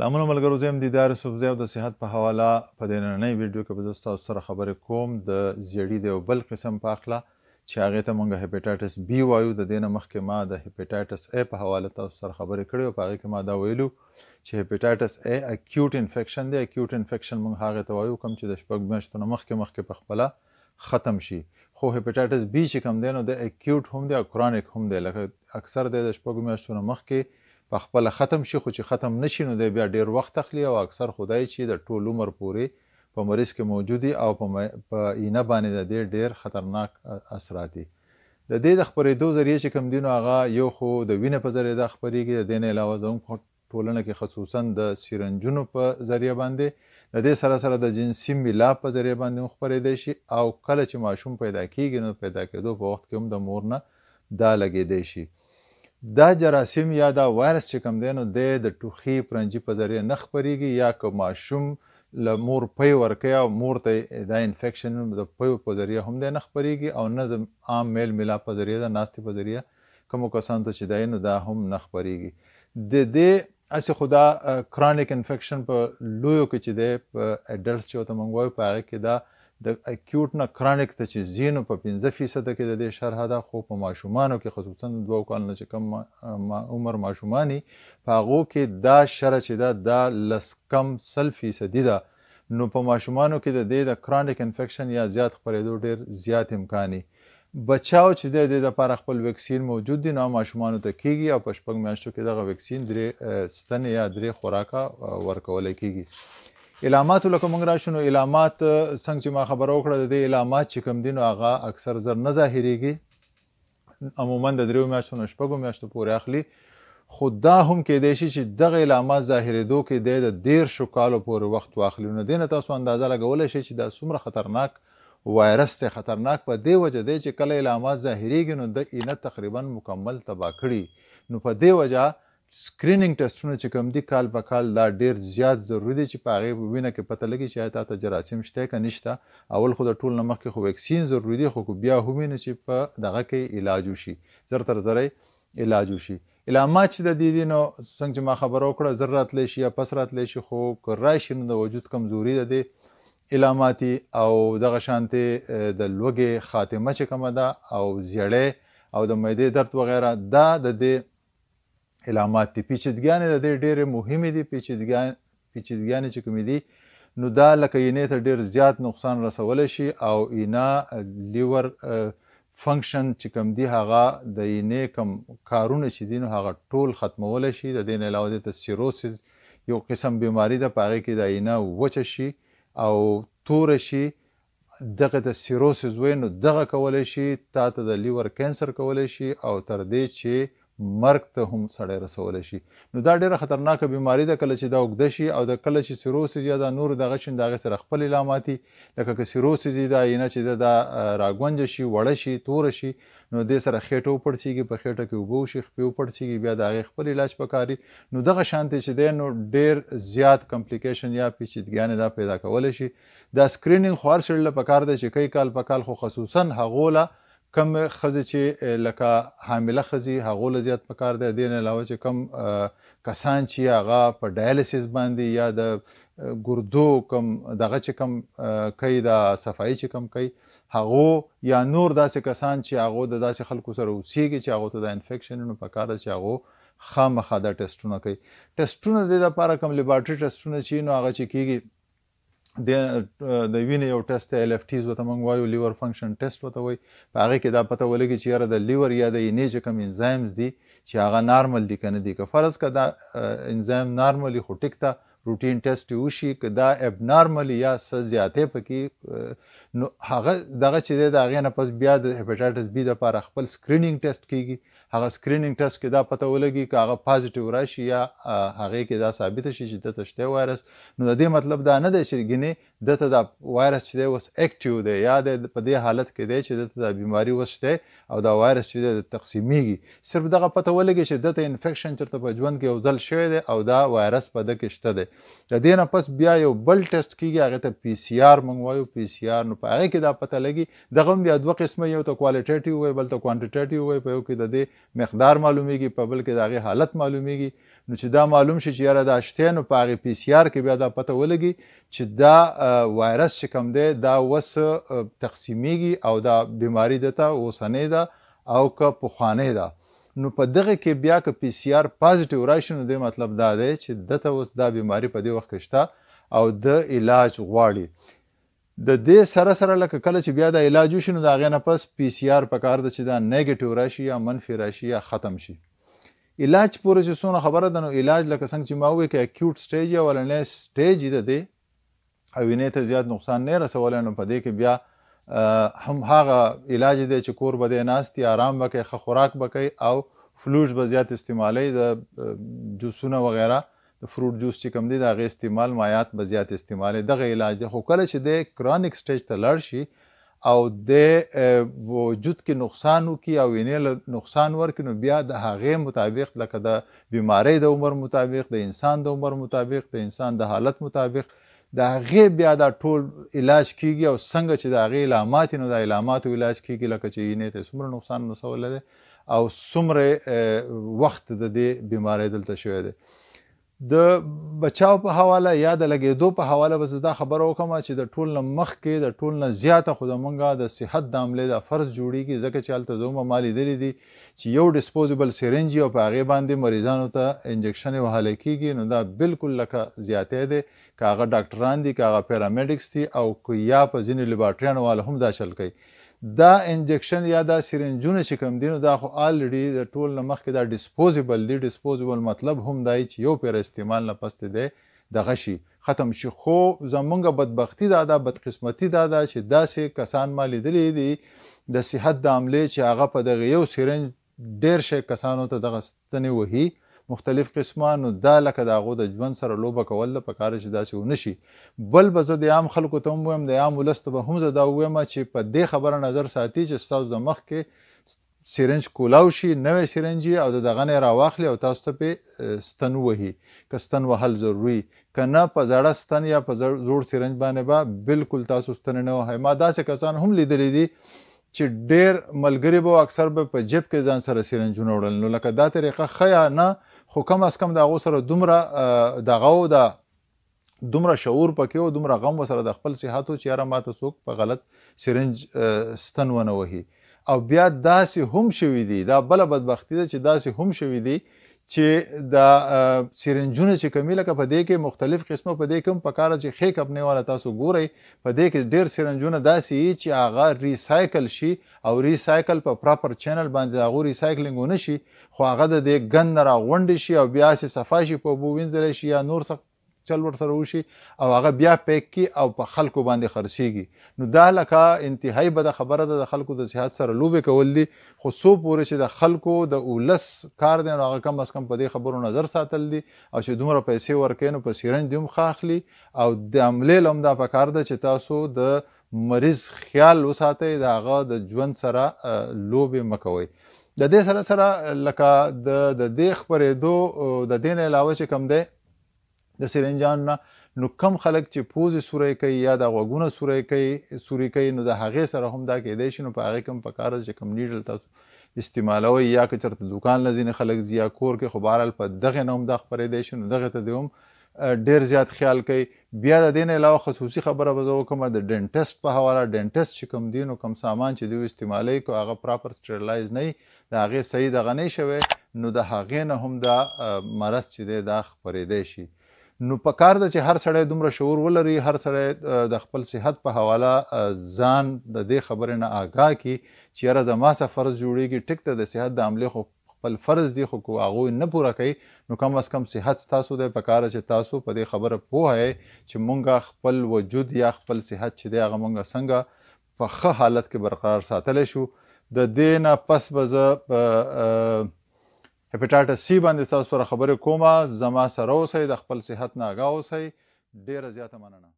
سلامونه ملګرو زم دیدار سوفزی او د صحت په حواله په دې نننۍ ویډیو کې به تاسو سره خبرې کوم د زیړی د یو بل قسم په اخلا چې هغه ته مونږ هپاتایټس بی وایو د دینه مخکې ما د هپاتایټس ا په حواله تاسو سره خبرې کړې او په هغه کې ما دا ویلو چې هپاتایټس ا اکیوټ انفیکشن دی اکیوټ انفیکشن مونږ هغه ته وایو کوم چې د شپږ میاشتو نه مخکې مخکې په خپل ختم شي خو هپاتایټس بی چې کوم دی نو د اکیوټ هم دی او کرونیک هم دی لکه اکثر د شپږ میاشتو نه مخکې په خپل ختم شي خو چې ختم نشي نو د بیا ډیر وخت اخلي او اکثر خدای چې د ټول عمر پورې په مریض کې موجودي او په اینه باندې د ډیر ډیر خطرناک اثراتي د دې د خبرېدو ذریعہ چې کم دینو هغه یو خو د وینې په ذریعہ د خبرېږي د دین علاوه زموږ ټولنه کې خصوصا د سیرنجونو په ذریعہ باندې د دې سره سره د جنسي میلاب په ذریعہ باندې خبرې دی شي او کله چې ماشوم پیدا کیږي نو پیدا کېدو په وخت کې هم د مور نه دا لګې دی شي دا جراثیم یا دا وایرس چې کوم دی نو دی د ټوخي پرنجي په ذریعه نه خپرېږي یا که ماشوم له مور پی ورکوي او مور ته دا انفیکشن د پیو په ذریعه هم دی نه خپرېږي او نه د عام میل میلا په ذریعه د ناستې په ذریعه کومو کسانو ته چې دی نو دا هم نه خپرېږي د دې اسې خدا کرانیک انفیکشن په لویو کې چې دی په اډلټس چې ورته موږ وایو په هغه کې دا د اکیوټ نه کرانیک ته چې ځینو په 15 فیصد کې د دې شرح ده خو په ماشومانو کې خصوصا د دوه کال نه چې کم ما عمر ماشومانی په هغه کې دا شرح چې دا د لس کم سل فیصدی ده نو په ماشومانو کې د دې د کرانیک انفیکشن یا زیات خپرېدو ډیر زیات امکاني بچاو چې د دې لپاره خپل وکسین موجود دي نو ماشومانو ته کیږي او په شپږ میاشتو کې دغه وکسین درې ستنې یا درې خوراکه ورکول کیږي علامات لکه موږ راشو نو علامات څنګه چې ما خبره وکړه د علامات چې کم دي نو هغه اکثر زر نه ظاهریږي عموما د دریو میاشتو نه شپږو میاشتو پورې اخلي خو دا هم کېدای شي چې دغه علامات ظاهرېدو کې د دیرشو کالو پورې وخت واخلي نو دې نه تاسو اندازه لګولی شئ چې دا څومره خطرناک وایرس ته خطرناک په دی وجه دی چې کله علامات ظاهریږي نو د اینه تقریبا مکمل تبا کړي نو په دی وجه سکرینینګ ټیسټونه چې کوم دي کال په کال دا ډیر زیات ضروری دي چې په هغه وینه کې پته لګي چې آیا تاسو جراثیم شته که نشته اول خو د ټول نه مخکې خو وکسین ضروری دي خو بیا هم نه چې په دغه کې علاج وشي زر تر زرې علاج وشي علامات چې د دې نو څنګه چې ما خبرو کړه زر راتلې شي یا پس راتلې شي خو که راشي نو د وجود کمزوري ده دی علاماتي او دغه شانته د لوګي خاتمه چې کومه ده او زیړې او د معده درد وغیرہ دا د دې علامات دي پیچیدګیانې د دې ډېرې مهمې دي پیچیدګیان پیچیدګیانې چې کومې دي نو دا لکه اینې ته ډېر زیات نقصان رسولی شي او اینا لیور فنکشن چې کوم دی هغه د اینې کم کارونه چې دي نو هغه ټول ختمولی شي د دې نه علاوه د سیروسیس یو قسم بیماری ده په هغې کې د اینه وچه شي او توره شي دغه د سیروسیس وی نو دغه کولی شي تا ته د لیور کینسر کولی شي او تر دې چې مرګ ته هم سړی رسولی شي نو دا ډیره خطرناکه بیماری ده کله چې دا اوږده شي او د کله چې سیروسیز یا دا نور دغه شین د هغې سره خپل علاماتي لکه که سیروسیز دا عینه چې ده دا راګونجه شي وړه شي توره شي نو دې سره خېټه وپړسېږي په خېټه کې اوبه وشي خپې وپړسېږي بیا د هغې خپل علاج پکاري نو دغه شانتې چې دی نو ډېر زیات کمپلیکیشن یا پیچیدګیانې دا پیدا کولی شي دا سکرینینګ خو هر سړي له پکار دی چې کئی کال په کال خو خصوصا هغو له کم خزه چې لکه حامله خزه هغه لزیات پکار دی دین علاوه چې کم کسان چې هغه په ډایالیسس باندې یا د ګردو کم دغه چې کم کوي د صفایي چې کم کوي هغه یا نور داسې کسان چې هغه د داسې خلکو سره اوسېږي چې هغه ته د انفیکشن نو پکاره چې هغه خامخا د ټیسټونه کوي ټیسټونه د لپاره کم لیبارټری ټیسټونه چې نو هغه چې کیږي د د وینې یو ټیسټ ال اف ټیز وته موږ وایو لیور فنکشن ټیسټ وته وای په هغه کې دا پته ولګي چې یاره د لیور یا د انې کوم انزایمز دي چې هغه نارمل دي کنه دي که فرض کړه دا انزایم نارملی خو ټیک ته روټین ټیسټ یو شي که دا اب نارمل یا څه زیاتې پکې نو هغه دغه چې د هغه نه پس بیا د هپاتایټس بی د لپاره خپل سکرینینګ ټیسټ کیږي هغه سکرینینګ ټیسټ کې دا پته ولګي چې هغه پازیټیو راشي یا هغه کې دا ثابت شي چې د تشته وایرس نو د دې مطلب دا نه دی چې ګینه دته دا وایرس چې دی اوس اکټیو دی یا د په دې حالت کې دی چې دته دا بیماری اوس شته او دا وایرس چې دی تقسیمیږي صرف دغه پته ولګي چې دته انفیکشن چرته په ژوند کې یو ځل شوی دی او دا وایرس په دغه شته دی د دې نه پس بیا یو بل ټیسټ کیږي هغه ته پی سی آر مونږ وایو پی سی آر نو په هغه کې دا پته لګي دغه بیا دوه قسمه یو ته کوالیټیټیو وي بل ته کوانټیټیټیو وي په یو کې د دې مقدار معلومیږي په بل کې د هغه حالت معلومیږي نو چې دا معلوم شي چې یاره دا شته نو په هغه پی سي آر کې بیا دا پته ولګي چې دا وایرس چې کوم دی دا وس تقسیمیږي او دا بیماری دته وسنې ده او که پخوانې ده نو په دغه کې بیا که پی سي آر پازټیو راشي نو د مطلب دا دی چې دته وس دا بیماری په دې وخت کې شته او د علاج غواړي د دې سره سره لکه کله چې بیا د علاج وشي نو دا غې نه پس پی سي آر په کار ده چې دا نیگیټیو راشي یا منفي راشي یا ختم شي علاج پورې چې څونه خبره ده نو علاج لکه څنګه چې ما وویل کې اکیوټ سټیج یا ولنې سټیج ده دی او وینې ته زیات نقصان نه رسولای نو په دې کې بیا هم هغه علاج دی چې کور بده ناستي آرام وکي خ خوراک وکي او فلوج به زیات استعمالي د جوسونه وغیرہ د فروټ جوس چې کم دی د هغه استعمال مایات به زیات استعمالي دغه علاج خو کله چې د کرونیک سټیج ته لړ شي او د وجود کې نقصان وکي او وینې له نقصان ورکړي نو بیا د هغې مطابق لکه د بیمارۍ د عمر مطابق د انسان د عمر مطابق د انسان د حالت مطابق د هغې بیا دا ټول علاج کیږي او څنګه چې د هغې علامات نو د علاماتو علاج کیږي لکه چې وینې ته څومره نقصان رسولی دی او څومره وخت د دې بیمارۍ دلته شوی دی د بچاو په حواله یا د لګیدو په حواله بس دا خبره وکم چې د ټول نه مخ کې د ټول نه زیاته خود مونږه د صحت د عملې د فرض جوړیږي ځکه چې هلته زومه مالی دلی دي چې یو ډسپوزبل سرنج او په هغه باندې مریضانو ته انجکشن وهاله کیږي نو دا بالکل لکه زیاته ده کاغه ډاکټران دي کاغه پیرامیډکس دي او یا په ځینې لیبارټریانو وال هم دا چل کوي دا انجکشن یا دا سرنجونه چې کوم دي نو دا خو الریډي د ټول نه مخکې دا ډسپوزیبل دی ډسپوزیبل مطلب هم دی چې یو پیر استعمال نه پسته دی دغه شي ختم شي خو زمونږ بدبختی دا دا بدقسمتي دا دا چې داسې کسان ما لیدلی دي د صحت د عملې چې هغه په دغه یو سرنج ډیر شي کسانو ته دغه ستنې وهي مختلف قسمانو دا لکه د هغو د ژوند سره لوبه کول ده په کار چې داسې ونشي بل به زه د عام خلکو ته هم وایم د عام ولس ته به هم زه دا ووایم چې په دې خبره نظر ساتي چې ستاسو د مخ کې سیرنج کولاو شي نوې سیرنج او د دغه نه راواخلي او تاسو ته په ستن وهي که ستن وهل ضروري کنه په زړه ستن یا په زوړ سیرنج باندې به بالکل تاسو ستن نه وهي ما داسې کسان هم لیدلې دي لی چې ډېر ملګری به اکثر به په جیب کې ځان سره سیرنجونه وړل نو لکه دا طریقه ښه یا نه خو کم از کم دغه سره دومره دغه د دومره شعور پکې او دومره غم وسره د خپل صحت او چیرې ماته څوک په غلط سرنج ستن ونه وهي او بیا داسې هم شوي دي دا بل بدبختی ده چې داسې هم شوي دي چې د سیرنجونه چې کمی لکه په دې کې مختلف قسمه په دې کوم په کار چې خې کپنی والا تاسو ګورئ په دې کې ډیر سیرنجونه داسې چې هغه ریسایکل شي او ریسایکل په پراپر چینل باندې هغه ریسایکلینګ ونشي خو هغه د دې ګن را غونډ شي او بیا سي صفاشي په بو وینځل شي یا نور څه چل ور سره وشي او هغه بیا پیک کی او په خلکو باندې خرسيږي نو دا لکه انتهایی بده خبره ده د خلکو د صحت سره لوبه کول دي خو سو پورې چې د خلکو د اولس کار دی نو هغه کم از کم په دې خبرو نظر ساتل دي او چې دومره پیسې ورکې نو په سیرنج دوم خاخلی او د عملې لم دا په کار ده چې تاسو د مریض خیال وساتئ د هغه د ژوند سره لوبې مکوئ د دې سره سره لکه د د دې خبرېدو د دین علاوه چې کم دی د سرنجان نه نو کم خلک چې پوز سورې کوي یا د غوګونه سورې کوي سورې کوي نو د هغه سره هم دا کېدای شي نو په هغه کم په کار چې کم نیډل تاسو استعمالوي یا که چرته دکان لزین خلک زیا کور کې خبرال په دغه نوم د خبرې دی شنو دغه ته دوم ډیر زیات خیال کوي بیا د دین علاوه خصوصي خبره به زه وکم د ډینټست په حواله ډینټست چې کوم دینو کوم سامان چې دوی استعمالي کو هغه پراپر سټریلایز نه د هغه صحیح دغه نه شوی نو د هغې نه هم دا مرض چې دی دا خپرېدی شي نو په کار ده چې هر سړی دومره شعور ولري هر سړی د خپل صحت په حواله ځان د دې خبرې نه آگاه کی چې یاره زما څه فرض جوړیږي ټیک ته د صحت د عملې خو خپل فرض دی خو کو هغه نه پوره کوي نو کم از کم صحت تاسو د پکاره چې تاسو په دې خبره پوه اې چې مونږه خپل وجود یا خپل صحت چې دی هغه مونږه څنګه په ښه حالت کې برقرار ساتل شو د دینه پس به زه هپټایټس سی باندې تاسو سره خبرې کوم زما سره اوسئ د خپل صحت نه آگاه اوسئ ډیره زیاته مننه